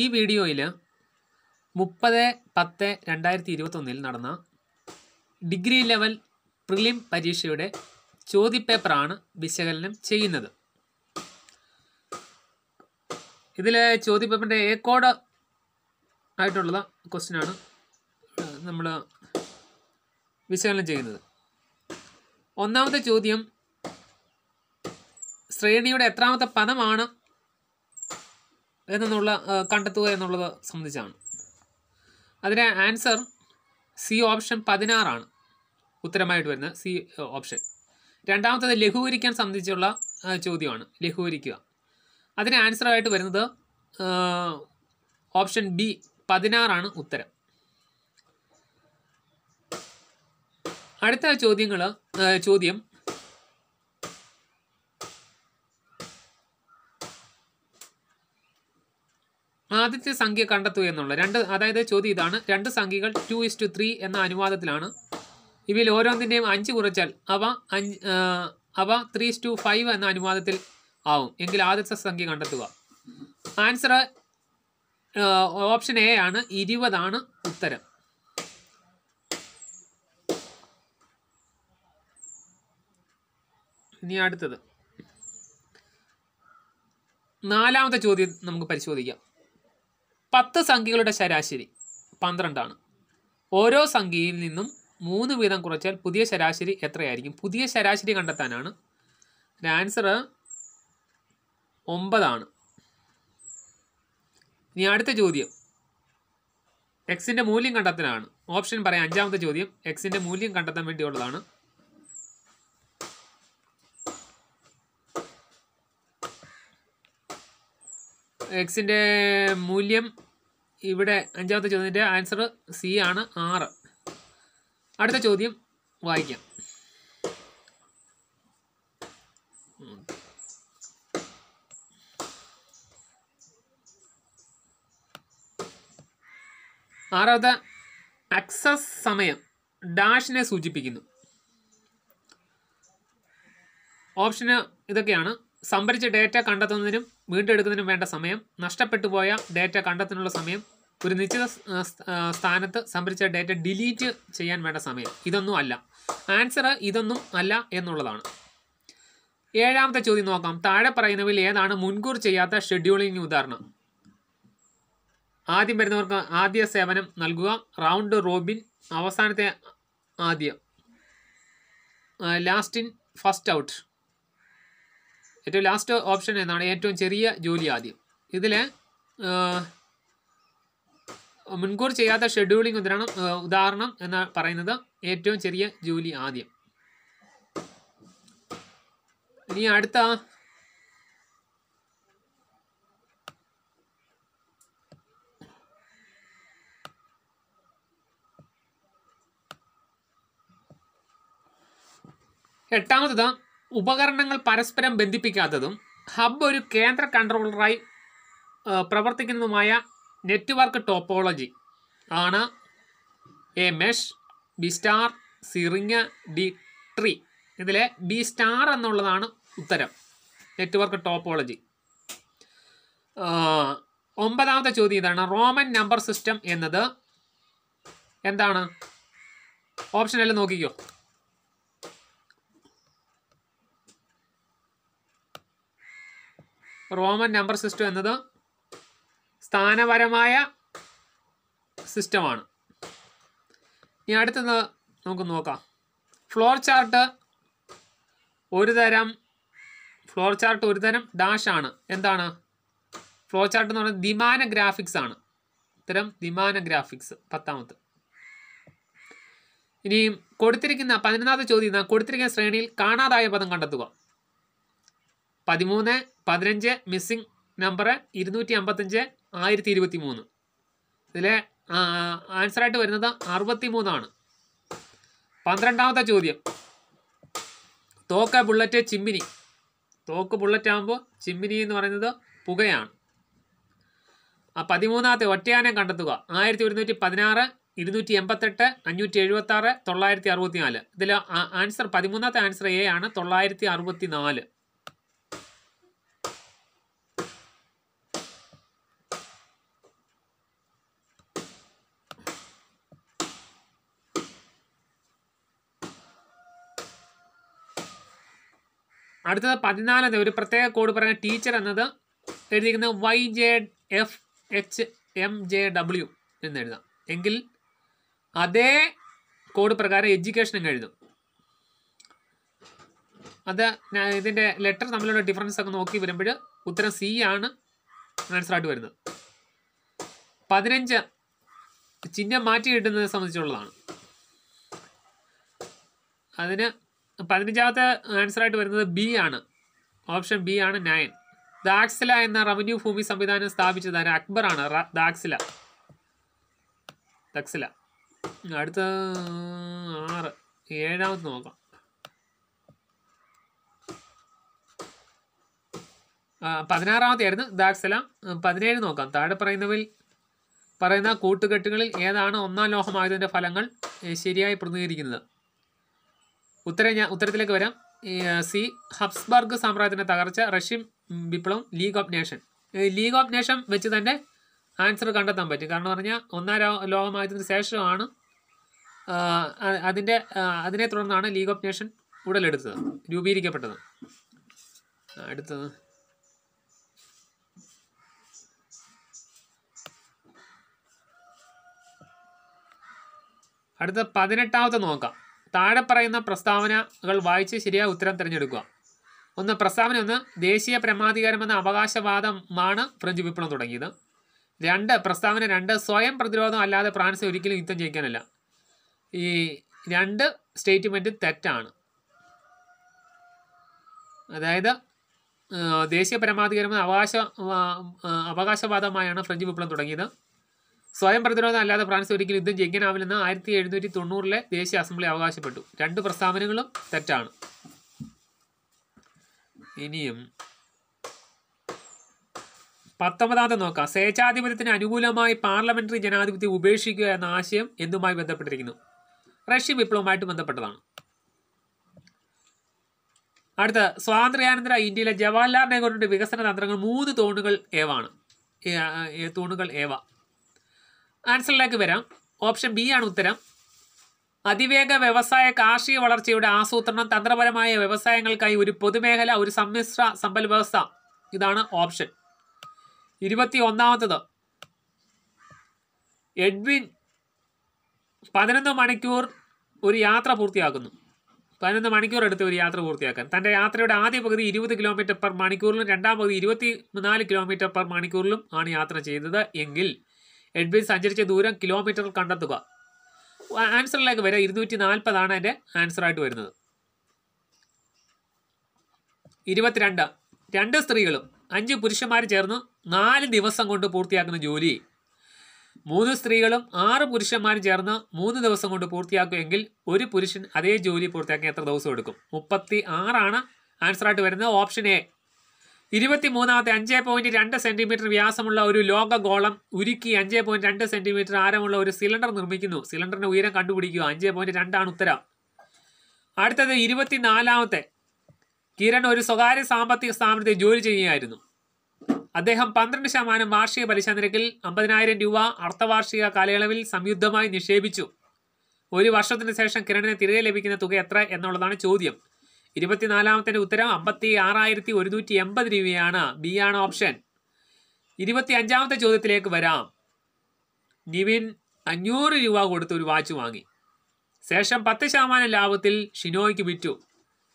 ഈ വീഡിയോയിൽ മുപ്പത് പത്ത് രണ്ടായിരത്തി ഇരുപത്തൊന്നിൽ നടന്ന ഡിഗ്രി ലെവൽ പ്രിലിം പരീക്ഷയുടെ ചോദ്യപേപ്പറാണ് വിശകലനം ചെയ്യുന്നത് ഇതിൽ ചോദ്യപേപ്പറിൻ്റെ എ കോഡ് ആയിട്ടുള്ള ക്വസ്റ്റ്യനാണ് നമ്മൾ വിശകലനം ചെയ്യുന്നത് ഒന്നാമത്തെ ചോദ്യം ശ്രേണിയുടെ എത്രാമത്തെ പദമാണ് എന്നുള്ള കണ്ടെത്തുക എന്നുള്ളത് സംബന്ധിച്ചാണ് അതിന് ആൻസർ സി ഓപ്ഷൻ പതിനാറാണ് ഉത്തരമായിട്ട് വരുന്നത് സി ഓപ്ഷൻ രണ്ടാമത്തത് ലഘൂകരിക്കാൻ സംബന്ധിച്ചുള്ള ചോദ്യമാണ് ലഘൂകരിക്കുക അതിന് ആൻസറായിട്ട് വരുന്നത് ഓപ്ഷൻ ബി പതിനാറാണ് ഉത്തരം അടുത്ത ചോദ്യങ്ങൾ ചോദ്യം ആദ്യത്തെ സംഖ്യ കണ്ടെത്തുക എന്നുള്ള രണ്ട് അതായത് ചോദ്യം ഇതാണ് രണ്ട് സംഖ്യകൾ ടു ഇസ്റ്റു ത്രീ എന്ന അനുവാദത്തിലാണ് ഇവയിൽ ഓരോന്നിൻ്റെയും അഞ്ച് കുറച്ചാൽ അവ അഞ്ച് അവ ത്രീ ടു ഫൈവ് എന്ന അനുവാദത്തിൽ ആവും എങ്കിൽ ആദ്യത്തെ സംഖ്യ കണ്ടെത്തുക ആൻസർ ഓപ്ഷൻ എ ആണ് ഇരുപതാണ് ഉത്തരം ഇനി അടുത്തത് നാലാമത്തെ ചോദ്യം നമുക്ക് പരിശോധിക്കാം പത്ത് സംഖ്യകളുടെ ശരാശരി പന്ത്രണ്ടാണ് ഓരോ സംഖ്യയിൽ നിന്നും മൂന്ന് വീതം കുറച്ചാൽ പുതിയ ശരാശരി എത്രയായിരിക്കും പുതിയ ശരാശരി കണ്ടെത്താനാണ് ആൻസർ ഒമ്പതാണ് ഇനി അടുത്ത ചോദ്യം എക്സിൻ്റെ മൂല്യം കണ്ടെത്താനാണ് ഓപ്ഷൻ പറയാം അഞ്ചാമത്തെ ചോദ്യം എക്സിൻ്റെ മൂല്യം കണ്ടെത്താൻ വേണ്ടിയുള്ളതാണ് എക്സിൻ്റെ മൂല്യം ഇവിടെ അഞ്ചാമത്തെ ചോദ്യത്തിൻ്റെ ആൻസർ സി ആണ് ആറ് അടുത്ത ചോദ്യം വായിക്കാം ആറാമത്തെ അക്സസ് സമയം ഡാഷിനെ സൂചിപ്പിക്കുന്നു ഓപ്ഷന് ഇതൊക്കെയാണ് സംഭരിച്ച ഡേറ്റ കണ്ടെത്തുന്നതിനും വീണ്ടെടുക്കുന്നതിനും വേണ്ട സമയം നഷ്ടപ്പെട്ടു പോയ ഡേറ്റ കണ്ടെത്താനുള്ള സമയം ഒരു നിശ്ചിത സ്ഥാനത്ത് സംഭരിച്ച ഡേറ്റ ഡിലീറ്റ് ചെയ്യാൻ വേണ്ട സമയം ഇതൊന്നും അല്ല ആൻസർ ഇതൊന്നും അല്ല എന്നുള്ളതാണ് ഏഴാമത്തെ ചോദ്യം നോക്കാം താഴെ പറയുന്നവയിൽ ഏതാണ് മുൻകൂർ ചെയ്യാത്ത ഷെഡ്യൂളിംഗ് ഉദാഹരണം ആദ്യം വരുന്നവർക്ക് ആദ്യ സേവനം നൽകുക റൗണ്ട് റോബിൻ അവസാനത്തെ ആദ്യം ലാസ്റ്റ് ഇൻ ഫസ്റ്റ് ഔട്ട് ഏറ്റവും ലാസ്റ്റ് ഓപ്ഷൻ എന്നാണ് ഏറ്റവും ചെറിയ ജോലി ആദ്യം ഇതിൽ മുൻകൂർ ചെയ്യാത്ത ഷെഡ്യൂളിംഗ് ഉദാഹരണം ഉദാഹരണം എന്ന് പറയുന്നത് ഏറ്റവും ചെറിയ ജോലി ആദ്യം ഇനി അടുത്ത എട്ടാമത്തത് ഉപകരണങ്ങൾ പരസ്പരം ബന്ധിപ്പിക്കാത്തതും ഹബ് ഒരു കേന്ദ്ര കൺട്രോളറായി പ്രവർത്തിക്കുന്നതുമായ നെറ്റ്വർക്ക് ടോപ്പോളജി ആണ് A mesh B star C ring D tree ഇതിലെ ബി സ്റ്റാർ എന്നുള്ളതാണ് ഉത്തരം നെറ്റ്വർക്ക് ടോപ്പോളജി ഒമ്പതാമത്തെ ചോദ്യം ഇതാണ് റോമൻ നമ്പർ സിസ്റ്റം എന്നത് എന്താണ് ഓപ്ഷനല്ല നോക്കിക്കോ റോമൻ നമ്പർ സിസ്റ്റം എന്നത് സ്ഥാനപരമായ സിസ്റ്റമാണ് ഇനി അടുത്തത് നമുക്ക് നോക്കാം ഫ്ലോർ ചാർട്ട് ഒരു തരം ഫ്ലോർ ചാർട്ട് ഒരു തരം ഡാഷ് ആണ് എന്താണ് ഫ്ലോർ ചാർട്ട് എന്ന് പറയുന്നത് ദ്വിമാന ഗ്രാഫിക്സ് ആണ് ഇത്തരം ദ്വിമാന ഗ്രാഫിക്സ് പത്താമത്തെ ഇനി കൊടുത്തിരിക്കുന്ന പതിനൊന്നാമത്തെ ചോദ്യം കൊടുത്തിരിക്കുന്ന ശ്രേണിയിൽ കാണാതായ പദം കണ്ടെത്തുക പതിമൂന്ന് പതിനഞ്ച് മിസ്സിംഗ് നമ്പർ ഇരുന്നൂറ്റി അമ്പത്തഞ്ച് ആയിരത്തി ഇരുപത്തി മൂന്ന് ഇതിൽ ആൻസറായിട്ട് വരുന്നത് അറുപത്തി മൂന്നാണ് പന്ത്രണ്ടാമത്തെ ചോദ്യം തോക്ക ബുള്ളറ്റ് ചിമ്മിനി തോക്ക് ബുള്ളറ്റ് ആകുമ്പോൾ ചിമ്മിനി എന്ന് പറയുന്നത് പുകയാണ് ആ പതിമൂന്നാമത്തെ ഒറ്റയാനം കണ്ടെത്തുക ആയിരത്തി ഒരുന്നൂറ്റി പതിനാറ് ഇരുന്നൂറ്റി എൺപത്തെട്ട് അഞ്ഞൂറ്റി എഴുപത്തി ആറ് തൊള്ളായിരത്തി അറുപത്തി നാല് ഇതിൽ ആൻസർ പതിമൂന്നാമത്തെ ആൻസർ എ ആണ് തൊള്ളായിരത്തി അറുപത്തി നാല് അടുത്തത് പതിനാലത് ഒരു പ്രത്യേക കോഡ് പറയുന്ന ടീച്ചർ എന്നത് എഴുതിയിരിക്കുന്നത് Y J F H M J W എഴുതാം എങ്കിൽ അതേ കോഡ് പ്രകാരം എഡ്യൂക്കേഷൻ അങ്ങ് എഴുതും അത് ഇതിൻ്റെ ലെറ്റർ തമ്മിലുള്ള ഡിഫറൻസ് ഒക്കെ നോക്കി വരുമ്പോൾ ഉത്തരം സി ആണ് ആൻസറായിട്ട് വരുന്നത് പതിനഞ്ച് ചിഹ്നം മാറ്റി കിട്ടുന്നത് സംബന്ധിച്ചുള്ളതാണ് അതിന് പതിനഞ്ചാമത്തെ ആൻസറായിട്ട് വരുന്നത് ബി ആണ് ഓപ്ഷൻ ബി ആണ് നയൻ ദാക്സില എന്ന റവന്യൂ ഭൂമി സംവിധാനം അക്ബർ ആണ് ദാക്സില ദക്സില അടുത്ത ആറ് ഏഴാമത് നോക്കാം പതിനാറാമത്തെയായിരുന്നു ദാക്സല പതിനേഴ് നോക്കാം താഴെ പറയുന്നവിൽ പറയുന്ന കൂട്ടുകെട്ടുകളിൽ ഏതാണ് ഒന്നാം ലോഹമായതിൻ്റെ ഫലങ്ങൾ ശരിയായി പ്രതികരിക്കുന്നത് ഉത്തരം ഞാൻ ഉത്തരത്തിലേക്ക് വരാം സി ഹബ്സ്ബർഗ് സാമ്രാജ്യത്തിൻ്റെ തകർച്ച റഷ്യൻ വിപ്ലവം League of Nation League of Nation വെച്ച് തന്നെ ആൻസർ കണ്ടെത്താൻ പറ്റും കാരണം പറഞ്ഞാൽ ഒന്നാം ലോകമായതിനു ശേഷമാണ് അതിൻ്റെ അതിനെ തുടർന്നാണ് ലീഗ് ഓഫ് നേഷൻ ഉടലെടുത്തത് രൂപീകരിക്കപ്പെട്ടത് അടുത്തത് അടുത്ത പതിനെട്ടാമത്തെ നോക്കാം താഴെ പറയുന്ന പ്രസ്താവനകൾ വായിച്ച് ശരിയായ ഉത്തരം തിരഞ്ഞെടുക്കുക ഒന്ന് പ്രസ്താവന ഒന്ന് ദേശീയ പ്രമാധികാരമെന്ന അവകാശവാദമാണ് ഫ്രഞ്ച് വിപ്ലവം തുടങ്ങിയത് രണ്ട് പ്രസ്താവന രണ്ട് സ്വയം പ്രതിരോധം അല്ലാതെ ഫ്രാൻസ് ഒരിക്കലും യുദ്ധം ചെയ്യിക്കാനല്ല ഈ രണ്ട് സ്റ്റേറ്റ്മെൻറ്റ് തെറ്റാണ് അതായത് ദേശീയ പരമാധികാരം അവകാശ അവകാശവാദമായാണ് ഫ്രഞ്ച് വിപ്ലവം തുടങ്ങിയത് സ്വയം പ്രതിരോധം അല്ലാതെ ഫ്രാൻസ് ഒരിക്കലും യുദ്ധം ജയിക്കാനാവില്ലെന്ന് ആയിരത്തി എഴുന്നൂറ്റി തൊണ്ണൂറിലെ ദേശീയ അസംബ്ലി അവകാശപ്പെട്ടു രണ്ട് പ്രസ്താവനകളും തെറ്റാണ് ഇനിയും പത്തൊമ്പതാമത് നോക്കാം സ്വേച്ഛാധിപത്യത്തിന് അനുകൂലമായി പാർലമെന്ററി ജനാധിപത്യം ഉപേക്ഷിക്കുക എന്ന ആശയം എന്തുമായി ബന്ധപ്പെട്ടിരിക്കുന്നു റഷ്യൻ വിപ്ലവമായിട്ട് ബന്ധപ്പെട്ടതാണ് അടുത്ത സ്വാതന്ത്ര്യാനന്തര ഇന്ത്യയിലെ ജവഹർലാൽ നെഹ്റുവിന്റെ വികസന തന്ത്രങ്ങൾ മൂന്ന് തൂണുകൾ ഏവാണ് തൂണുകൾ ഏവ ആൻസറിലേക്ക് വരാം ഓപ്ഷൻ ബി ആണ് ഉത്തരം അതിവേഗ വ്യവസായ കാർഷിക വളർച്ചയുടെ ആസൂത്രണം തന്ത്രപരമായ വ്യവസായങ്ങൾക്കായി ഒരു പൊതുമേഖല ഒരു സമ്മിശ്ര സമ്പൽ വ്യവസ്ഥ ഇതാണ് ഓപ്ഷൻ ഇരുപത്തി ഒന്നാമത്തത് എഡ്വിൻ പതിനൊന്ന് മണിക്കൂർ ഒരു യാത്ര പൂർത്തിയാക്കുന്നു പതിനൊന്ന് മണിക്കൂർ എടുത്ത് ഒരു യാത്ര പൂർത്തിയാക്കാൻ തൻ്റെ യാത്രയുടെ ആദ്യ പകുതി ഇരുപത് കിലോമീറ്റർ പെർ മണിക്കൂറിലും രണ്ടാം പകുതി ഇരുപത്തി നാല് കിലോമീറ്റർ പെർ മണിക്കൂറിലും ആണ് യാത്ര ചെയ്തത് എങ്കിൽ എഡ്വിൻ സഞ്ചരിച്ച ദൂരം കിലോമീറ്റർ കണ്ടെത്തുക ആൻസറിലേക്ക് വരെ ഇരുന്നൂറ്റി നാൽപ്പതാണ് എൻ്റെ ആൻസറായിട്ട് വരുന്നത് ഇരുപത്തിരണ്ട് രണ്ട് സ്ത്രീകളും അഞ്ച് പുരുഷന്മാർ ചേർന്ന് നാല് ദിവസം കൊണ്ട് പൂർത്തിയാക്കുന്ന ജോലി മൂന്ന് സ്ത്രീകളും ആറ് പുരുഷന്മാരും ചേർന്ന് മൂന്ന് ദിവസം കൊണ്ട് പൂർത്തിയാക്കുമെങ്കിൽ ഒരു പുരുഷൻ അതേ ജോലി പൂർത്തിയാക്കാൻ എത്ര ദിവസം എടുക്കും മുപ്പത്തി ആറാണ് ആൻസറായിട്ട് വരുന്നത് ഓപ്ഷൻ എ ഇരുപത്തിമൂന്നാമത്തെ അഞ്ച് പോയിന്റ് രണ്ട് സെന്റിമീറ്റർ വ്യാസമുള്ള ഒരു ലോക ഗോളം ഉരുക്കി അഞ്ച് പോയിന്റ് രണ്ട് സെന്റിമീറ്റർ ആരമുള്ള ഒരു സിലിണ്ടർ നിർമ്മിക്കുന്നു സിലിണ്ടറിന്റെ ഉയരം കണ്ടുപിടിക്കുക അഞ്ച് പോയിന്റ് രണ്ടാണ് ഉത്തരം അടുത്തത് ഇരുപത്തിനാലാമത്തെ കിരൺ ഒരു സ്വകാര്യ സാമ്പത്തിക സ്ഥാപനത്തിൽ ജോലി ചെയ്യുകയായിരുന്നു അദ്ദേഹം പന്ത്രണ്ട് ശതമാനം വാർഷിക പലിശ നിരക്കിൽ അമ്പതിനായിരം രൂപ അർദ്ധവാർഷിക കാലയളവിൽ സംയുക്തമായി നിക്ഷേപിച്ചു ഒരു വർഷത്തിന് ശേഷം കിരണിന് തിരികെ ലഭിക്കുന്ന തുക എത്ര എന്നുള്ളതാണ് ചോദ്യം ഇരുപത്തിനാലാമത്തിൻ്റെ ഉത്തരം അമ്പത്തി ആറായിരത്തി ഒരുന്നൂറ്റി എൺപത് രൂപയാണ് ബി ആണ് ഓപ്ഷൻ ഇരുപത്തി അഞ്ചാമത്തെ ചോദ്യത്തിലേക്ക് വരാം നിവിൻ അഞ്ഞൂറ് രൂപ കൊടുത്ത് ഒരു വാച്ച് വാങ്ങി ശേഷം പത്ത് ശതമാനം ലാഭത്തിൽ ഷിനോയ്ക്ക് വിറ്റു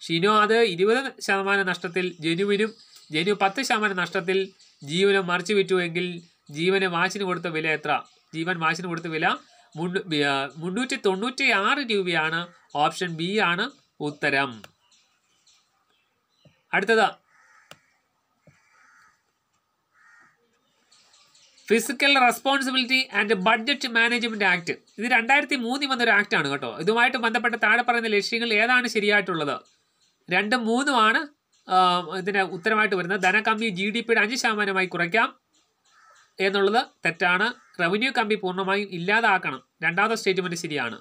ഷിനോ അത് ഇരുപത് ശതമാനം നഷ്ടത്തിൽ ജനുവിനും ജനു പത്ത് ശതമാനം നഷ്ടത്തിൽ ജീവനെ മറിച്ചു വിറ്റു എങ്കിൽ ജീവന് വാച്ചിന് കൊടുത്ത വില എത്ര ജീവൻ വാച്ചിന് കൊടുത്ത വില മുന്നൂറ്റി തൊണ്ണൂറ്റി ആറ് രൂപയാണ് ഓപ്ഷൻ ബി ആണ് ഉത്തരം അടുത്തത് physical responsibility and budget management act ഇത് രണ്ടായിരത്തി മൂന്നിൽ വന്നൊരു ആണ് കേട്ടോ ഇതുമായിട്ട് ബന്ധപ്പെട്ട താഴെ പറയുന്ന ലക്ഷ്യങ്ങൾ ഏതാണ് ശരിയായിട്ടുള്ളത് രണ്ടും മൂന്നുമാണ് ഇതിന് ഉത്തരമായിട്ട് വരുന്നത് ധനകമ്മി ജി ഡി പിയുടെ അഞ്ച് ശതമാനമായി കുറയ്ക്കാം എന്നുള്ളത് തെറ്റാണ് റവന്യൂ കമ്പി പൂർണ്ണമായും ഇല്ലാതാക്കണം രണ്ടാമത്തെ സ്റ്റേറ്റ്മെൻറ്റ് ശരിയാണ്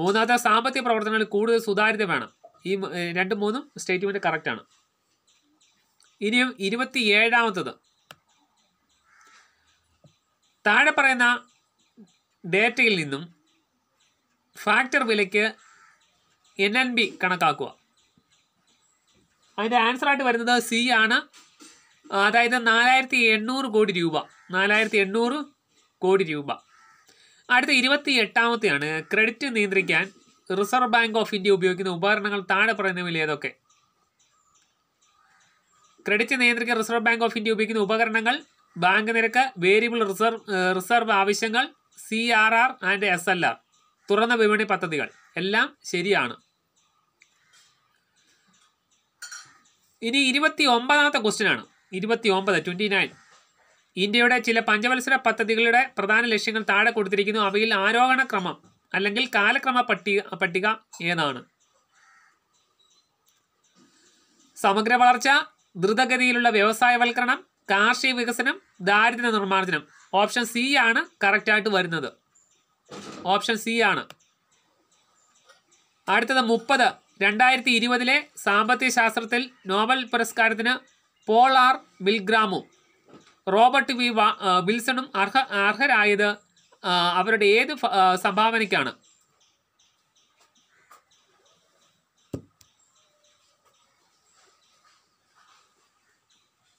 മൂന്നാമത്തെ സാമ്പത്തിക പ്രവർത്തനങ്ങളിൽ കൂടുതൽ സുതാര്യത വേണം ഈ രണ്ട് മൂന്നും സ്റ്റേറ്റ്മെൻറ്റ് കറക്റ്റാണ് ഇനിയും ഇരുപത്തി ഏഴാമത്തത് താഴെ പറയുന്ന ഡേറ്റയിൽ നിന്നും ഫാക്ടർ വിലയ്ക്ക് എൻ എൻ ബി കണക്കാക്കുക അതിൻ്റെ ആൻസറായിട്ട് വരുന്നത് സി ആണ് അതായത് നാലായിരത്തി എണ്ണൂറ് കോടി രൂപ നാലായിരത്തി എണ്ണൂറ് കോടി രൂപ അടുത്ത ഇരുപത്തി എട്ടാമത്തെയാണ് ക്രെഡിറ്റ് നിയന്ത്രിക്കാൻ റിസർവ് ബാങ്ക് ഓഫ് ഇന്ത്യ ഉപയോഗിക്കുന്ന ഉപകരണങ്ങൾ താഴെ പറയുന്നവയിൽ ഏതൊക്കെ ക്രെഡിറ്റ് നിയന്ത്രിക്കുന്ന റിസർവ് ബാങ്ക് ഓഫ് ഇന്ത്യ ഉപയോഗിക്കുന്ന ഉപകരണങ്ങൾ ബാങ്ക് നിരക്ക് വേരിയബിൾ റിസർവ് റിസർവ് ആവശ്യങ്ങൾ C R R and S L R തുറന്ന വിപണി പദ്ധതികൾ എല്ലാം ശരിയാണ് ഇനി ഇരുപത്തി ഒമ്പതാമത്തെ ക്വസ്റ്റ്യനാണ് ഇരുപത്തി ഒമ്പത് നയൻ ഇന്ത്യയുടെ ചില പഞ്ചവത്സര പദ്ധതികളുടെ പ്രധാന ലക്ഷ്യങ്ങൾ താഴെ കൊടുത്തിരിക്കുന്നു അവയിൽ ആരോഹണ ക്രമം അല്ലെങ്കിൽ കാലക്രമ പട്ടിക പട്ടിക ഏതാണ് സമഗ്ര വളർച്ച ദ്രുതഗതിയിലുള്ള വ്യവസായവൽക്കരണം കാർഷിക വികസനം ദാരിദ്ര്യ നിർമ്മാർജ്ജനം ഓപ്ഷൻ സി ആണ് കറക്റ്റായിട്ട് വരുന്നത് ഓപ്ഷൻ സി ആണ് അടുത്തത് മുപ്പത് രണ്ടായിരത്തി ഇരുപതിലെ സാമ്പത്തിക ശാസ്ത്രത്തിൽ നോബൽ പുരസ്കാരത്തിന് പോൾ ആർ റോബർട്ട് വി വിൽസണും അർഹ അർഹരായത് അവരുടെ ഏത് സംഭാവനയ്ക്കാണ്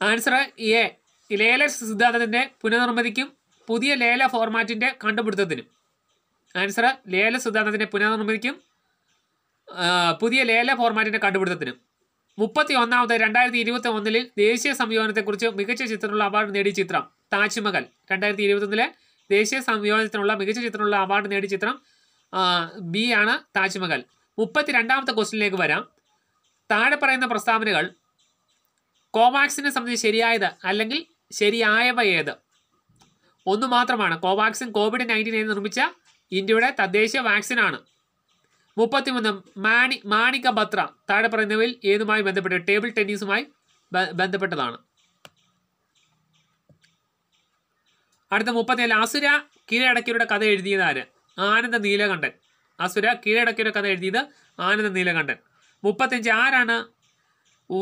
ആൻസർ എ ലേല സിദ്ധാന്തത്തിൻ്റെ പുനർനിർമ്മിതിക്കും പുതിയ ലേല ഫോർമാറ്റിൻ്റെ കണ്ടുപിടുത്തത്തിനും ആൻസർ ലേല സിദ്ധാന്തത്തിൻ്റെ പുനർനിർമ്മിതിക്കും പുതിയ ലേല ഫോർമാറ്റിൻ്റെ കണ്ടുപിടുത്തത്തിനും മുപ്പത്തി ഒന്നാമത് രണ്ടായിരത്തി ഇരുപത്തി ഒന്നിൽ ദേശീയ സംയോജനത്തെക്കുറിച്ച് മികച്ച ചിത്രത്തിനുള്ള അവാർഡ് നേടിയ ചിത്രം താജ്മഹൽ രണ്ടായിരത്തി ഇരുപത്തൊന്നിലെ ദേശീയ സംയോജനത്തിനുള്ള മികച്ച ചിത്രമുള്ള അവാർഡ് നേടിയ ചിത്രം ബി ആണ് താജ്മഹൽ മുപ്പത്തി രണ്ടാമത്തെ ക്വസ്റ്റിനിലേക്ക് വരാം താഴെ പറയുന്ന പ്രസ്താവനകൾ കോവാക്സിനെ സംബന്ധിച്ച് ശരിയായത് അല്ലെങ്കിൽ ശരിയായവ ഏത് ഒന്ന് മാത്രമാണ് കോവാക്സിൻ കോവിഡ് നയൻറ്റീനെ നിർമ്മിച്ച ഇന്ത്യയുടെ തദ്ദേശീയ വാക്സിനാണ് മുപ്പത്തിമൂന്ന് മാണി മാണിക ബത്ര താഴെ പറയുന്നവയിൽ ഏതുമായി ബന്ധപ്പെട്ട് ടേബിൾ ടെന്നീസുമായി ബന്ധപ്പെട്ടതാണ് അടുത്ത മുപ്പത്തിയേഴ് അസുര കീഴടക്കിയുടെ കഥ എഴുതിയത് ആര് ആനന്ദ നീലകണ്ഠൻ അസുര കീഴടക്കിയുടെ കഥ എഴുതിയത് ആനന്ദ നീലകണ്ഠൻ മുപ്പത്തഞ്ച് ആരാണ്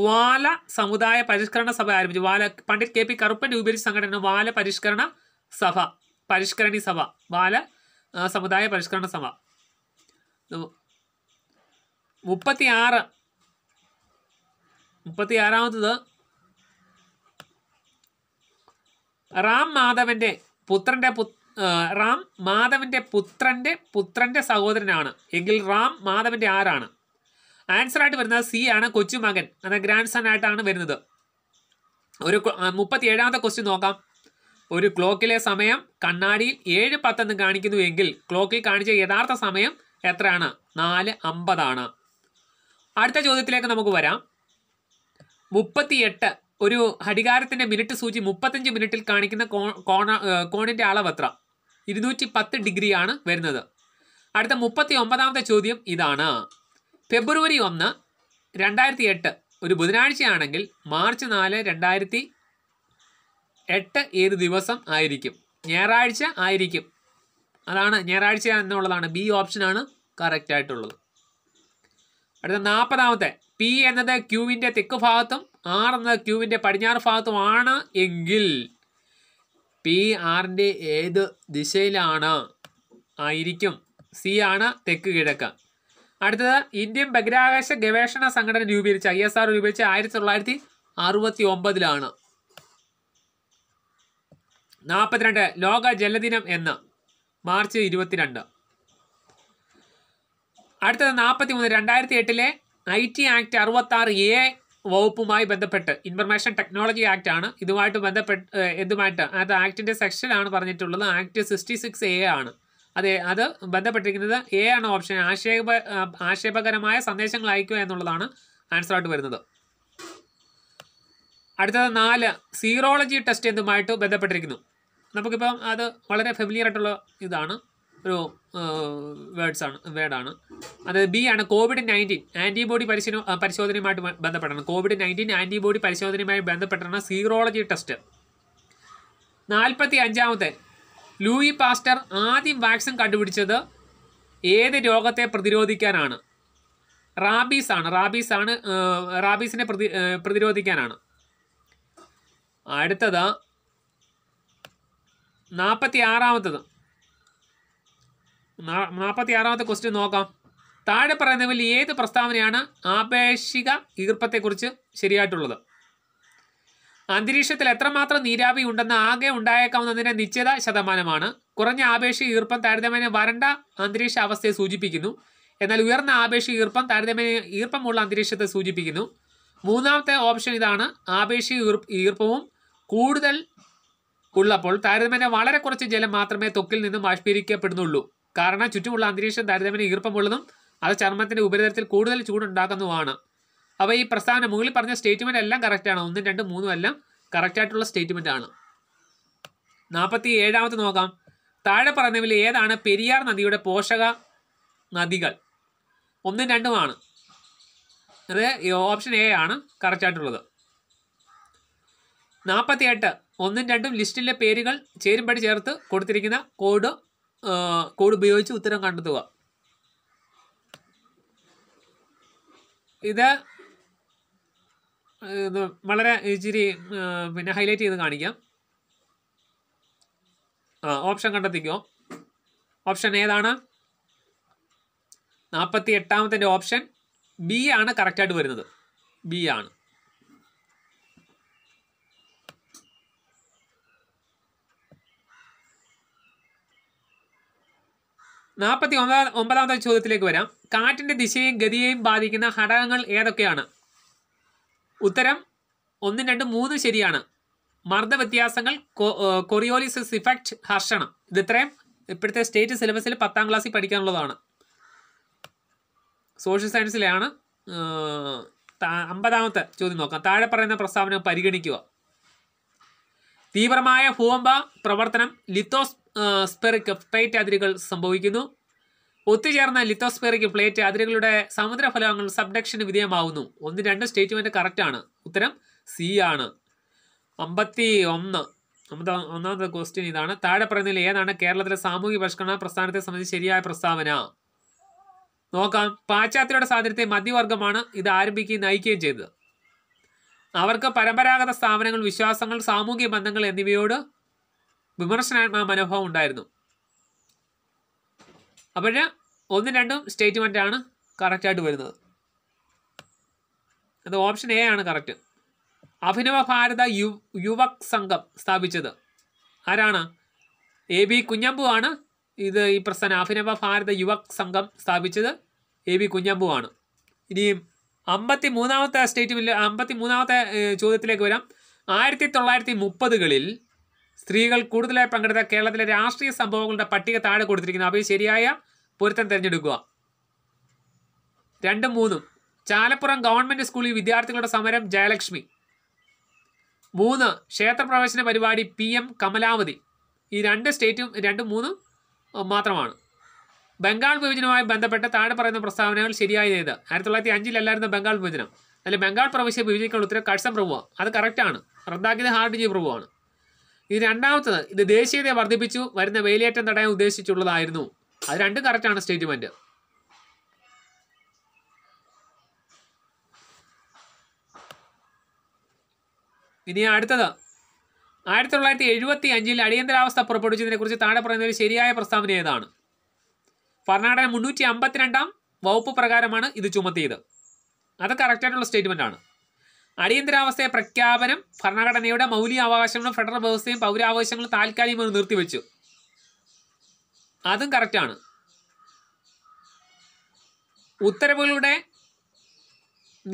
വാല സമുദായ പരിഷ്കരണ സഭ ആരംഭിച്ചു വാല പണ്ഡിറ്റ് കെ പി കറുപ്പൻ രൂപീകരിച്ച സംഘടന വാല പരിഷ്കരണ സഭ പരിഷ്കരണി സഭ ബാല സമുദായ പരിഷ്കരണ സഭ മുപ്പത്തി ആറ് മുപ്പത്തി ആറാമത്തത് റാം മാധവൻ്റെ പുത്രൻ്റെ പു റാം മാധവൻ്റെ പുത്രൻ്റെ പുത്രൻ്റെ സഹോദരനാണ് എങ്കിൽ റാം മാധവൻ്റെ ആരാണ് ആൻസർ ആയിട്ട് വരുന്നത് സി ആണ് കൊച്ചുമകൻ അത് ഗ്രാൻഡ് സൺ ആയിട്ടാണ് വരുന്നത് ഒരു മുപ്പത്തി ഏഴാമത്തെ ക്വസ്റ്റ്യൻ നോക്കാം ഒരു ക്ലോക്കിലെ സമയം കണ്ണാടിയിൽ ഏഴ് പത്തെന്ന് കാണിക്കുന്നു എങ്കിൽ ക്ലോക്കിൽ കാണിച്ച യഥാർത്ഥ സമയം എത്രയാണ് നാല് അമ്പതാണ് അടുത്ത ചോദ്യത്തിലേക്ക് നമുക്ക് വരാം മുപ്പത്തിയെട്ട് ഒരു ഘടികാരത്തിൻ്റെ മിനിറ്റ് സൂചി മുപ്പത്തഞ്ച് മിനിറ്റിൽ കാണിക്കുന്ന കോണ അളവ് അളവത്ര ഇരുന്നൂറ്റി പത്ത് ഡിഗ്രിയാണ് വരുന്നത് അടുത്ത മുപ്പത്തി ഒമ്പതാമത്തെ ചോദ്യം ഇതാണ് ഫെബ്രുവരി ഒന്ന് രണ്ടായിരത്തി എട്ട് ഒരു ബുധനാഴ്ചയാണെങ്കിൽ മാർച്ച് നാല് രണ്ടായിരത്തി എട്ട് ഏത് ദിവസം ആയിരിക്കും ഞായറാഴ്ച ആയിരിക്കും അതാണ് ഞായറാഴ്ച എന്നുള്ളതാണ് ബി ഓപ്ഷനാണ് കറക്റ്റ് ആയിട്ടുള്ളത് അടുത്ത നാൽപ്പതാമത്തെ പി എന്നത് ക്യൂവിൻ്റെ തെക്ക് ഭാഗത്തും ആർ എന്നത് ക്യൂവിൻ്റെ പടിഞ്ഞാറ് ഭാഗത്തുമാണ് എങ്കിൽ പി ആറിൻ്റെ ഏത് ദിശയിലാണ് ആയിരിക്കും സി ആണ് തെക്ക് കിഴക്ക് അടുത്തത് ഇന്ത്യൻ ബഹിരാകാശ ഗവേഷണ സംഘടന രൂപീകരിച്ച ഐ എസ് ആർ രൂപീകരിച്ച ആയിരത്തി തൊള്ളായിരത്തി അറുപത്തി ഒമ്പതിലാണ് നാൽപ്പത്തിരണ്ട് ലോക ജലദിനം എന്ന് മാർച്ച് ഇരുപത്തിരണ്ട് അടുത്തത് നാൽപ്പത്തി മൂന്ന് രണ്ടായിരത്തി എട്ടിലെ ഐ ടി ആക്ട് അറുപത്താറ് എ വകുപ്പുമായി ബന്ധപ്പെട്ട് ഇൻഫർമേഷൻ ടെക്നോളജി ആക്ട് ആണ് ഇതുമായിട്ട് ബന്ധപ്പെട്ട് എന്തുമായിട്ട് അത് ആക്ടിൻ്റെ സെക്ഷനാണ് പറഞ്ഞിട്ടുള്ളത് ആക്ട് സിക്സ്റ്റി സിക്സ് എ ആണ് അതെ അത് ബന്ധപ്പെട്ടിരിക്കുന്നത് എ ആണ് ഓപ്ഷൻ ആക്ഷേപ ആക്ഷേപകരമായ സന്ദേശങ്ങൾ അയക്കുക എന്നുള്ളതാണ് ആൻസറായിട്ട് വരുന്നത് അടുത്തത് നാല് സീറോളജി ടെസ്റ്റ് എന്തുമായിട്ട് ബന്ധപ്പെട്ടിരിക്കുന്നു നമുക്കിപ്പം അത് വളരെ ഫെമിലിയർ ആയിട്ടുള്ള ഇതാണ് ഒരു വേർഡ്സാണ് വേർഡാണ് അതായത് ബി ആണ് കോവിഡ് നയൻറ്റീൻ ആൻറ്റിബോഡി പരിശോ പരിശോധനയുമായിട്ട് ബന്ധപ്പെട്ടാണ് കോവിഡ് നയൻറ്റീൻ ആൻറ്റിബോഡി പരിശോധനയുമായി ബന്ധപ്പെട്ടാണ് സീറോളജി ടെസ്റ്റ് നാൽപ്പത്തി അഞ്ചാമത്തെ ലൂയി പാസ്റ്റർ ആദ്യം വാക്സിൻ കണ്ടുപിടിച്ചത് ഏത് രോഗത്തെ പ്രതിരോധിക്കാനാണ് റാബീസ് ആണ് റാബീസ് ആണ് റാബീസിനെ പ്രതി പ്രതിരോധിക്കാനാണ് അടുത്തത് നാൽപ്പത്തി ആറാമത്തത് നാൽപ്പത്തി ആറാമത്തെ ക്വസ്റ്റ്യൻ നോക്കാം താഴെ പറയുന്നതിൽ ഏത് പ്രസ്താവനയാണ് ആപേക്ഷിക ഈർപ്പത്തെക്കുറിച്ച് ശരിയായിട്ടുള്ളത് അന്തരീക്ഷത്തിൽ എത്രമാത്രം നീരാവി ഉണ്ടെന്ന് ആകെ ഉണ്ടായേക്കാവുന്നതിൻ്റെ നിശ്ചിത ശതമാനമാണ് കുറഞ്ഞ ആപേക്ഷിക ഈർപ്പം താരതമ്യേന വരണ്ട അന്തരീക്ഷ അവസ്ഥയെ സൂചിപ്പിക്കുന്നു എന്നാൽ ഉയർന്ന ആപേക്ഷിക ഈർപ്പം താരതമ്യേന ഈർപ്പമുള്ള അന്തരീക്ഷത്തെ സൂചിപ്പിക്കുന്നു മൂന്നാമത്തെ ഓപ്ഷൻ ഇതാണ് ആപേക്ഷിക ഈർപ്പവും കൂടുതൽ ഉള്ളപ്പോൾ താരതമ്യേന വളരെ കുറച്ച് ജലം മാത്രമേ തൊക്കിൽ നിന്നും ബാഷ്പീകരിക്കപ്പെടുന്നുള്ളൂ കാരണം ചുറ്റുമുള്ള അന്തരീക്ഷം താരതമ്യം ഈർപ്പമുള്ളതും അത് ചർമ്മത്തിൻ്റെ ഉപരിതലത്തിൽ കൂടുതൽ ചൂടുണ്ടാക്കുന്നതുമാണ് അപ്പോൾ ഈ പ്രസ്താവന മുകളിൽ പറഞ്ഞ സ്റ്റേറ്റ്മെൻ്റ് എല്ലാം കറക്റ്റാണ് ഒന്നും രണ്ടും മൂന്നും എല്ലാം കറക്റ്റായിട്ടുള്ള സ്റ്റേറ്റ്മെന്റ് ആണ് നാൽപ്പത്തി ഏഴാമത് നോക്കാം താഴെ പറഞ്ഞവിൽ ഏതാണ് പെരിയാർ നദിയുടെ പോഷക നദികൾ ഒന്നും രണ്ടുമാണ് അത് ഓപ്ഷൻ എ ആണ് കറക്റ്റായിട്ടുള്ളത് നാൽപ്പത്തി എട്ട് ഒന്നും രണ്ടും ലിസ്റ്റിലെ പേരുകൾ ചേരുംപടി ചേർത്ത് കൊടുത്തിരിക്കുന്ന കോഡ് കോഡ് ഉപയോഗിച്ച് ഉത്തരം കണ്ടെത്തുക ഇത് വളരെ ഇച്ചിരി പിന്നെ ഹൈലൈറ്റ് ചെയ്ത് കാണിക്കാം ആ ഓപ്ഷൻ കണ്ടെത്തിക്കോ ഓപ്ഷൻ ഏതാണ് നാൽപ്പത്തി എട്ടാമത്തിൻ്റെ ഓപ്ഷൻ ബി ആണ് കറക്റ്റായിട്ട് വരുന്നത് ബി ആണ് നാൽപ്പത്തി ഒമ്പതാം ഒമ്പതാമത്തെ ചോദ്യത്തിലേക്ക് വരാം കാറ്റിന്റെ ദിശയെയും ഗതിയെയും ബാധിക്കുന്ന ഘടകങ്ങൾ ഏതൊക്കെയാണ് ഉത്തരം ഒന്നും രണ്ടും മൂന്ന് ശരിയാണ് മർദ്ദ വ്യത്യാസങ്ങൾ കൊറിയോലിസിസ് ഇഫക്റ്റ് ഹർഷണം ഇത് ഇത്രയും ഇപ്പോഴത്തെ സ്റ്റേറ്റ് സിലബസിൽ പത്താം ക്ലാസ്സിൽ പഠിക്കാനുള്ളതാണ് സോഷ്യൽ സയൻസിലാണ് അമ്പതാമത്തെ ചോദ്യം നോക്കാം താഴെ പറയുന്ന പ്രസ്താവന പരിഗണിക്കുക തീവ്രമായ ഭൂകമ്പ പ്രവർത്തനം ലിത്തോസ് സ്പെറിക് പ്ലേറ്റ് അതിരുകൾ സംഭവിക്കുന്നു ഒത്തുചേർന്ന ലിത്തോസ്പെറിക് പ്ലേറ്റ് അതിരുകളുടെ സമുദ്രഫലകങ്ങൾ സബ്ഡക്ഷന് വിധേയമാവുന്നു ഒന്ന് രണ്ട് കറക്റ്റ് ആണ് ഉത്തരം സി ആണ് അമ്പത്തി ഒന്ന് ഒന്നാമത്തെ ക്വസ്റ്റ്യൻ ഇതാണ് താഴെ പറയുന്നതിൽ ഏതാണ് കേരളത്തിലെ സാമൂഹിക പരിഷ്കരണ പ്രസ്ഥാനത്തെ സംബന്ധിച്ച് ശരിയായ പ്രസ്താവന നോക്കാം പാശ്ചാത്യയുടെ സ്വാതന്ത്ര്യത്തെ മധ്യവർഗമാണ് ഇത് ആരംഭിക്കുകയും നയിക്കുകയും ചെയ്തത് അവർക്ക് പരമ്പരാഗത സ്ഥാപനങ്ങൾ വിശ്വാസങ്ങൾ സാമൂഹിക ബന്ധങ്ങൾ എന്നിവയോട് വിമർശനാത്മക മനോഭാവം ഉണ്ടായിരുന്നു അപ്പോൾ ഒന്നും രണ്ടും സ്റ്റേറ്റ്മെൻറ്റാണ് കറക്റ്റായിട്ട് വരുന്നത് അത് ഓപ്ഷൻ എ ആണ് കറക്റ്റ് അഭിനവ ഭാരത യു യുവക് സംഘം സ്ഥാപിച്ചത് ആരാണ് എ ബി കുഞ്ഞമ്പു ആണ് ഇത് ഈ പ്രസ്ഥാനം അഭിനവ ഭാരത യുവക് സംഘം സ്ഥാപിച്ചത് എ ബി കുഞ്ഞമ്പു ആണ് ഇനിയും അമ്പത്തി മൂന്നാമത്തെ സ്റ്റേറ്റ്മെൻറ്റ് അമ്പത്തി മൂന്നാമത്തെ ചോദ്യത്തിലേക്ക് വരാം ആയിരത്തി തൊള്ളായിരത്തി മുപ്പതുകളിൽ സ്ത്രീകൾ കൂടുതലായി പങ്കെടുത്ത കേരളത്തിലെ രാഷ്ട്രീയ സംഭവങ്ങളുടെ പട്ടിക താഴെ കൊടുത്തിരിക്കുന്നു അവയിൽ ശരിയായ പൊരുത്തം തിരഞ്ഞെടുക്കുക രണ്ടും മൂന്നും ചാലപ്പുറം ഗവൺമെൻറ് സ്കൂളിൽ വിദ്യാർത്ഥികളുടെ സമരം ജയലക്ഷ്മി മൂന്ന് ക്ഷേത്രപ്രവേശന പരിപാടി പി എം കമലാവതി ഈ രണ്ട് സ്റ്റേറ്റും രണ്ടും മൂന്നും മാത്രമാണ് ബംഗാൾ വിഭജനവുമായി ബന്ധപ്പെട്ട് താഴെ പറയുന്ന പ്രസ്താവനകൾ ശരിയായത് ആയിരത്തി തൊള്ളായിരത്തി അഞ്ചിലല്ലായിരുന്നു ബംഗാൾ വിഭജനം അതിൽ ബംഗാൾ പ്രവിശ്യ വിഭജിക്കാനുള്ള ഉത്തരം കഴ്സം പ്രഭുവാണ് അത് കറക്റ്റാണ് റദ്ദാക്കിയത് ജി പ്രഭുവാണ് ഇനി രണ്ടാമത്തത് ഇത് ദേശീയതയെ വർദ്ധിപ്പിച്ചു വരുന്ന വേലിയേറ്റം തടയാൻ ഉദ്ദേശിച്ചുള്ളതായിരുന്നു അത് രണ്ടും കറക്റ്റാണ് സ്റ്റേറ്റ്മെന്റ് ഇനി അടുത്തത് ആയിരത്തി തൊള്ളായിരത്തി എഴുപത്തി അഞ്ചിൽ അടിയന്തരാവസ്ഥ കുറിച്ച് താഴെ ഒരു ശരിയായ പ്രസ്താവന ഏതാണ് ഭരണഘടന മുന്നൂറ്റി അമ്പത്തിരണ്ടാം വകുപ്പ് പ്രകാരമാണ് ഇത് ചുമത്തിയത് അത് കറക്റ്റായിട്ടുള്ള സ്റ്റേറ്റ്മെൻ്റ് ആണ് അടിയന്തരാവസ്ഥ പ്രഖ്യാപനം ഭരണഘടനയുടെ മൗലിക അവകാശങ്ങളും ഫെഡറൽ വ്യവസ്ഥയും പൗരാവകാശങ്ങളും താൽക്കാലികമായി നിർത്തിവെച്ചു അതും കറക്റ്റാണ് ഉത്തരവുകളുടെ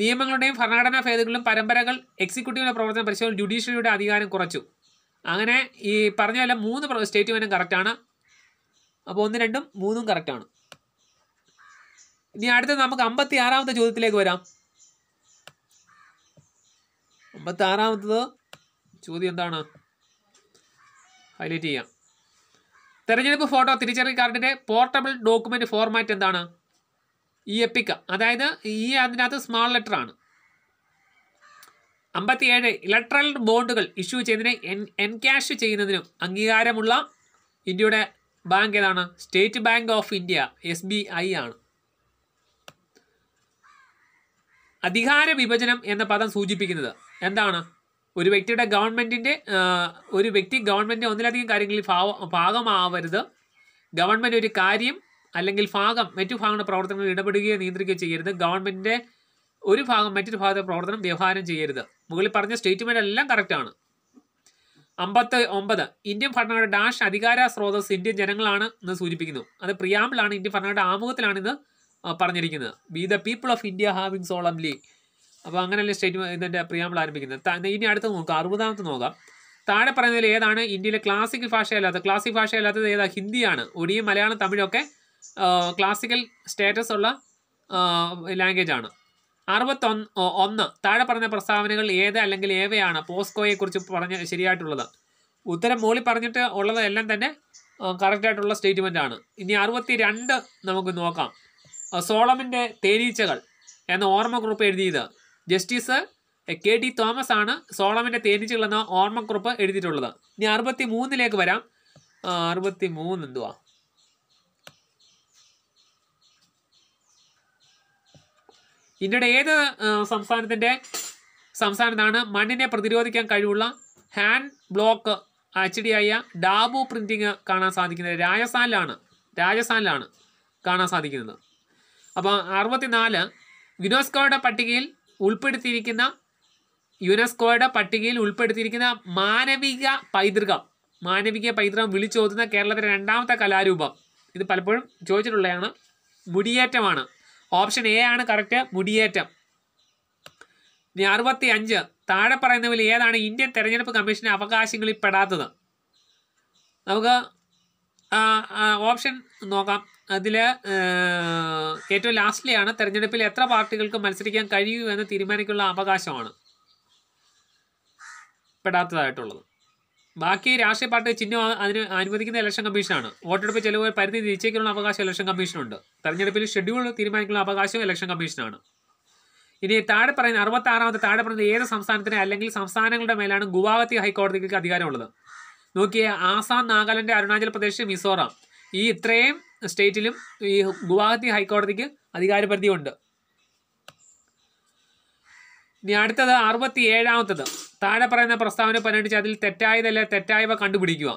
നിയമങ്ങളുടെയും ഭരണഘടനാ ഭേദങ്ങളും പരമ്പരകൾ എക്സിക്യൂട്ടീവിൻ്റെ പ്രവർത്തന പരിശോധന ജുഡീഷ്യറിയുടെ അധികാരം കുറച്ചു അങ്ങനെ ഈ പോലെ മൂന്ന് സ്റ്റേറ്റ്മെൻറ്റും കറക്റ്റാണ് അപ്പോൾ ഒന്ന് രണ്ടും മൂന്നും കറക്റ്റാണ് ഇനി അടുത്തത് നമുക്ക് അമ്പത്തി ആറാമത്തെ ചോദ്യത്തിലേക്ക് വരാം അമ്പത്തി ആറാമത്തത് ചോദ്യം എന്താണ് ഹൈലൈറ്റ് ചെയ്യാം തെരഞ്ഞെടുപ്പ് ഫോട്ടോ തിരിച്ചറിയൽ കാർഡിൻ്റെ പോർട്ടബിൾ ഡോക്യുമെൻറ്റ് ഫോർമാറ്റ് എന്താണ് ഇ എപ്പിക്ക അതായത് ഇ അതിനകത്ത് സ്മാൾ ലെറ്റർ ആണ് അമ്പത്തിയേഴ് ഇലക്ട്രൽ ബോണ്ടുകൾ ഇഷ്യൂ ചെയ്യുന്നതിന് എൻ എൻക്യാഷ് ചെയ്യുന്നതിനും അംഗീകാരമുള്ള ഇന്ത്യയുടെ ബാങ്ക് ഏതാണ് State Bank of India S B I ആണ് അധികാര വിഭജനം എന്ന പദം സൂചിപ്പിക്കുന്നത് എന്താണ് ഒരു വ്യക്തിയുടെ ഗവൺമെൻറ്റിൻ്റെ ഒരു വ്യക്തി ഗവൺമെൻറ്റിൻ്റെ ഒന്നിലധികം കാര്യങ്ങളിൽ ഭാവ ഭാഗമാവരുത് ഗവൺമെൻറ് ഒരു കാര്യം അല്ലെങ്കിൽ ഭാഗം മറ്റു ഭാഗങ്ങളുടെ പ്രവർത്തനങ്ങളിൽ ഇടപെടുകയോ നിയന്ത്രിക്കുകയോ ചെയ്യരുത് ഗവൺമെൻറ്റിൻ്റെ ഒരു ഭാഗം മറ്റൊരു ഭാഗത്തെ പ്രവർത്തനം വ്യവഹാരം ചെയ്യരുത് മുകളിൽ പറഞ്ഞ സ്റ്റേറ്റ്മെൻ്റ് എല്ലാം കറക്റ്റാണ് അമ്പത്തി ഒമ്പത് ഇന്ത്യൻ ഭരണഘടന ഡാഷ് അധികാര സ്രോതസ് ഇന്ത്യൻ ജനങ്ങളാണ് എന്ന് സൂചിപ്പിക്കുന്നു അത് പ്രിയാമ്പിളാണ് ഇന്ത്യൻ ഭരണഘടന ആമുഖത്തിലാണ് ഇന്ന് പറഞ്ഞിരിക്കുന്നത് we the people of India having solemnly അപ്പോൾ അങ്ങനെയല്ല സ്റ്റേറ്റ് ഇതിൻ്റെ പ്രിയാമ്പിൾ ആരംഭിക്കുന്നത് ഇനി അടുത്ത് നോക്കാം അറുപതാമത്തെ നോക്കാം താഴെ പറയുന്നതിൽ ഏതാണ് ഇന്ത്യയിലെ ക്ലാസിക്കൽ ഭാഷയല്ലാത്ത ക്ലാസിക് ഭാഷയല്ലാത്തത് ഏതാ ഹിന്ദിയാണ് ഒടിയും മലയാളം തമിഴൊക്കെ ക്ലാസിക്കൽ സ്റ്റേറ്റസ് ഉള്ള ലാംഗ്വേജ് ആണ് അറുപത്തൊന്ന് ഒന്ന് താഴെ പറഞ്ഞ പ്രസ്താവനകൾ ഏത് അല്ലെങ്കിൽ ഏവയാണ് പോസ്കോയെക്കുറിച്ച് പറഞ്ഞ ശരിയായിട്ടുള്ളത് ഉത്തരം മോളി പറഞ്ഞിട്ട് ഉള്ളതെല്ലാം തന്നെ കറക്റ്റായിട്ടുള്ള സ്റ്റേറ്റ്മെൻ്റ് ആണ് ഇനി അറുപത്തി രണ്ട് നമുക്ക് നോക്കാം സോളമിൻ്റെ തേനീച്ചകൾ എന്ന ഓർമ്മ ഗ്രൂപ്പ് എഴുതിയത് ജസ്റ്റിസ് കെ ടി തോമസ് ആണ് സോളമൻ്റെ തേനീച്ചകൾ എന്ന ഓർമ്മക്കുറിപ്പ് എഴുതിയിട്ടുള്ളത് ഇനി അറുപത്തി മൂന്നിലേക്ക് വരാം അറുപത്തി മൂന്ന് എന്തുവാ ഇന്ത്യയുടെ ഏത് സംസ്ഥാനത്തിൻ്റെ സംസ്ഥാനത്താണ് മണ്ണിനെ പ്രതിരോധിക്കാൻ കഴിവുള്ള ഹാൻഡ് ബ്ലോക്ക് ആയ ഡാബു പ്രിൻറ്റിങ് കാണാൻ സാധിക്കുന്നത് രാജസ്ഥാനിലാണ് രാജസ്ഥാനിലാണ് കാണാൻ സാധിക്കുന്നത് അപ്പോൾ അറുപത്തിനാല് യുനെസ്കോയുടെ പട്ടികയിൽ ഉൾപ്പെടുത്തിയിരിക്കുന്ന യുനെസ്കോയുടെ പട്ടികയിൽ ഉൾപ്പെടുത്തിയിരിക്കുന്ന മാനവിക പൈതൃകം മാനവിക പൈതൃകം വിളിച്ചോതുന്ന കേരളത്തിലെ രണ്ടാമത്തെ കലാരൂപം ഇത് പലപ്പോഴും ചോദിച്ചിട്ടുള്ളതാണ് മുടിയേറ്റമാണ് ഓപ്ഷൻ എ ആണ് കറക്റ്റ് മുടിയേറ്റം ഇനി അറുപത്തി അഞ്ച് താഴെ പറയുന്നവരിൽ ഏതാണ് ഇന്ത്യൻ തെരഞ്ഞെടുപ്പ് കമ്മീഷൻ്റെ അവകാശങ്ങളിൽ പെടാത്തത് നമുക്ക് ഓപ്ഷൻ നോക്കാം അതിൽ ഏറ്റവും ലാസ്റ്റ്ലിയാണ് തെരഞ്ഞെടുപ്പിൽ എത്ര പാർട്ടികൾക്ക് മത്സരിക്കാൻ കഴിയൂ എന്ന് തീരുമാനിക്കുള്ള അവകാശമാണ് പെടാത്തതായിട്ടുള്ളത് ബാക്കി രാഷ്ട്രീയ പാർട്ടി ചിഹ്നം അതിന് അനുവദിക്കുന്ന ഇലക്ഷൻ കമ്മീഷനാണ് വോട്ടെടുപ്പ് ചെലവ് പരിധി നിശ്ചയിക്കുന്ന അവകാശം ഇലക്ഷൻ കമ്മീഷനുണ്ട് തെരഞ്ഞെടുപ്പിൽ ഷെഡ്യൂൾ തീരുമാനിക്കാനുള്ള അവകാശം ഇലക്ഷൻ കമ്മീഷനാണ് ഇനി താഴെ പറയുന്ന അറുപത്തി ആറാമത്തെ താഴെ പറയുന്ന ഏത് സംസ്ഥാനത്തിന് അല്ലെങ്കിൽ സംസ്ഥാനങ്ങളുടെ മേലാണ് ഗുവാഹത്തി ഹൈക്കോടതിക്ക് അധികാരമുള്ളത് നോക്കിയേ ആസാം നാഗാലാൻഡ് അരുണാചൽ പ്രദേശ് മിസോറാം ഈ ഇത്രയും സ്റ്റേറ്റിലും ഈ ഗുവാഹത്തി ഹൈക്കോടതിക്ക് ഉണ്ട് ഇനി അടുത്തത് അറുപത്തി ഏഴാമത്തത് താഴെ പറയുന്ന പ്രസ്താവന പരിഗണിച്ച് അതിൽ തെറ്റായതല്ല തെറ്റായവ കണ്ടുപിടിക്കുക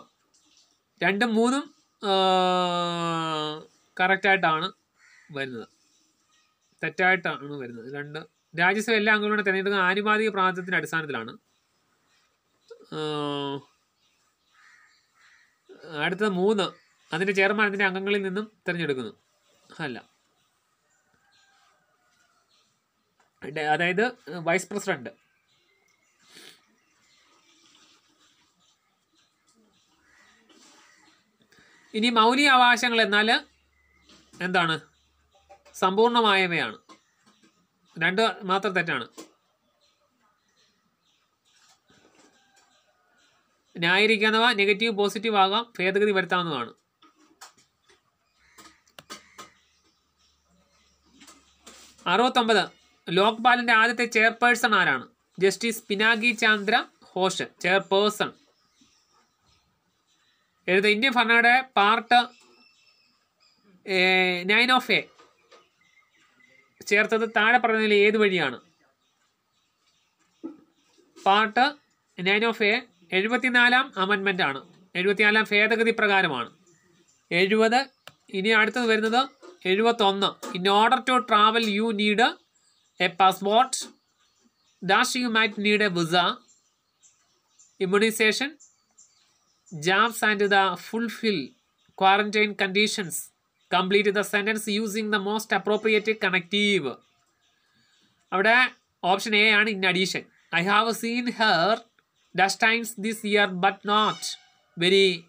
രണ്ടും മൂന്നും കറക്റ്റായിട്ടാണ് വരുന്നത് തെറ്റായിട്ടാണ് വരുന്നത് രണ്ട് രാജ്യസഭ എല്ലാ അംഗങ്ങളുടെ തിരഞ്ഞെടുക്കുന്ന ആനുപാതിക പ്രാതിനിധ്യത്തിൻ്റെ അടിസ്ഥാനത്തിലാണ് അടുത്ത മൂന്ന് അതിൻ്റെ ചെയർമാൻ അതിൻ്റെ അംഗങ്ങളിൽ നിന്നും തിരഞ്ഞെടുക്കുന്നു അല്ല അതായത് വൈസ് പ്രസിഡന്റ് ഇനി മൗലിക അവകാശങ്ങൾ എന്നാൽ എന്താണ് സമ്പൂർണമായവയാണ് രണ്ട് മാത്രം തെറ്റാണ് ന്യായീകരിക്കാവുന്നവ നെഗറ്റീവ് പോസിറ്റീവ് ആകാം ഭേദഗതി വരുത്താവുന്നതാണ് അറുപത്തൊമ്പത് ലോക്പാലിൻ്റെ ആദ്യത്തെ ചെയർപേഴ്സൺ ആരാണ് ജസ്റ്റിസ് പിനാകി ചാന്ദ്ര ഹോഷൻ ചെയർപേഴ്സൺ എഴുത ഇന്ത്യൻ ഭരണയുടെ പാർട്ട് നയൻ ഓഫ് എ ചേർത്തത് താഴെ പറഞ്ഞതിൽ ഏത് വഴിയാണ് പാർട്ട് നയൻ ഓഫ് എ എഴുപത്തിനാലാം അമൻമെൻ്റ് ആണ് എഴുപത്തിനാലാം ഭേദഗതി പ്രകാരമാണ് എഴുപത് ഇനി അടുത്തത് വരുന്നത് എഴുപത്തൊന്ന് in order to travel you need a passport dash you might need a visa immunisation jabs and the fulfil quarantine conditions complete the sentence using the most appropriate connective അവിടെ ഓപ്ഷൻ എ ആണ് in addition I have seen her dash times this year but not very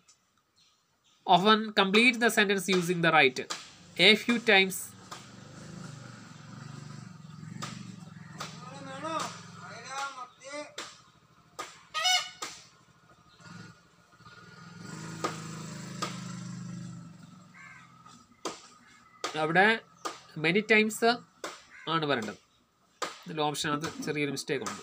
often complete the sentence using the right a few times അവിടെ many times ആണ് വരേണ്ടത് ഇതിൽ ഓപ്ഷനകത്ത് ചെറിയൊരു mistake ഉണ്ട്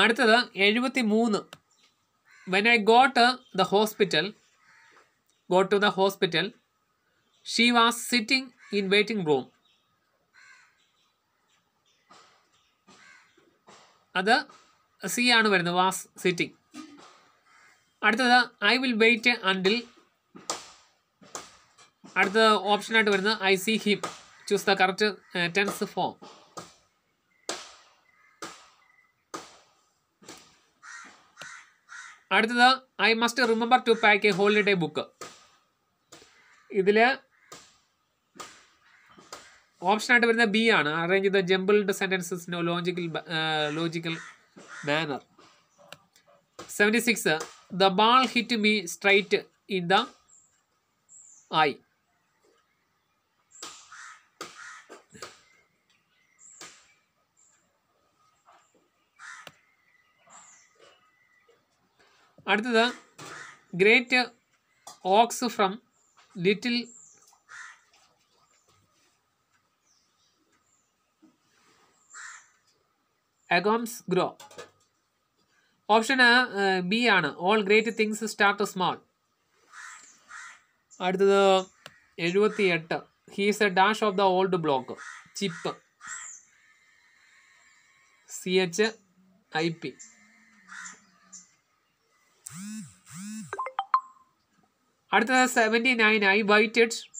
അടുത്തത് എഴുപത്തി മൂന്ന് when I got the hospital got to the hospital she was sitting in waiting room അത് സി ആണ് വരുന്നത് വാസ് സിറ്റിംഗ് അടുത്തത് ഐ വിൽ വെയിറ്റ് അണ്ടിൽ അടുത്ത ഓപ്ഷനായിട്ട് വരുന്നത് I see him choose the correct tense form അടുത്തത് I must remember to pack a holiday book ഇതിൽ ഓപ്ഷനായിട്ട് വരുന്ന ബി ആണ് arrange the jumbled sentences no logical logical manner seventy six the ball hit me straight in the I അടുത്തത് great oaks from little acorns grow ഓപ്ഷന് B ആണ് all great things start small അടുത്തത് എഴുപത്തി എട്ട് he's a dash of the old block chip C H I P അടുത്തത് seventy nine I byte